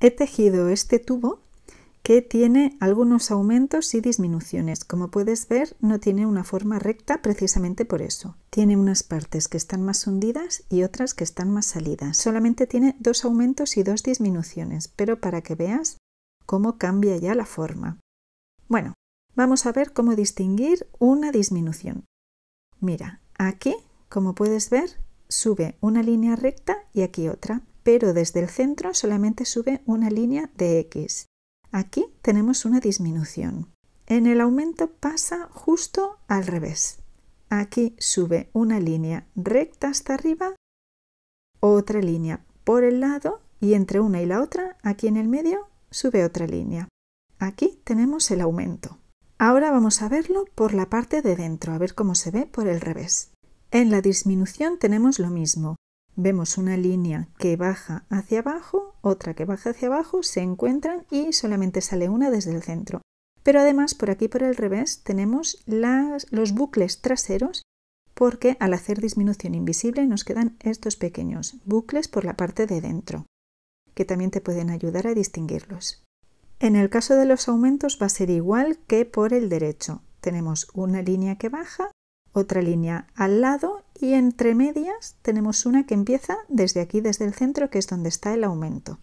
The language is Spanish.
He tejido este tubo que tiene algunos aumentos y disminuciones. Como puedes ver, no tiene una forma recta precisamente por eso. Tiene unas partes que están más hundidas y otras que están más salidas. Solamente tiene dos aumentos y dos disminuciones, pero para que veas cómo cambia ya la forma. Bueno, vamos a ver cómo distinguir una disminución. Mira, aquí, como puedes ver, sube una línea recta y aquí otra pero desde el centro solamente sube una línea de x. Aquí tenemos una disminución. En el aumento pasa justo al revés. Aquí sube una línea recta hasta arriba, otra línea por el lado y entre una y la otra, aquí en el medio, sube otra línea. Aquí tenemos el aumento. Ahora vamos a verlo por la parte de dentro, a ver cómo se ve por el revés. En la disminución tenemos lo mismo vemos una línea que baja hacia abajo, otra que baja hacia abajo, se encuentran y solamente sale una desde el centro. Pero además por aquí por el revés tenemos los bucles traseros porque al hacer disminución invisible nos quedan estos pequeños bucles por la parte de dentro, que también te pueden ayudar a distinguirlos. En el caso de los aumentos va a ser igual que por el derecho. Tenemos una línea que baja, otra línea al lado y entre medias tenemos una que empieza desde aquí, desde el centro, que es donde está el aumento.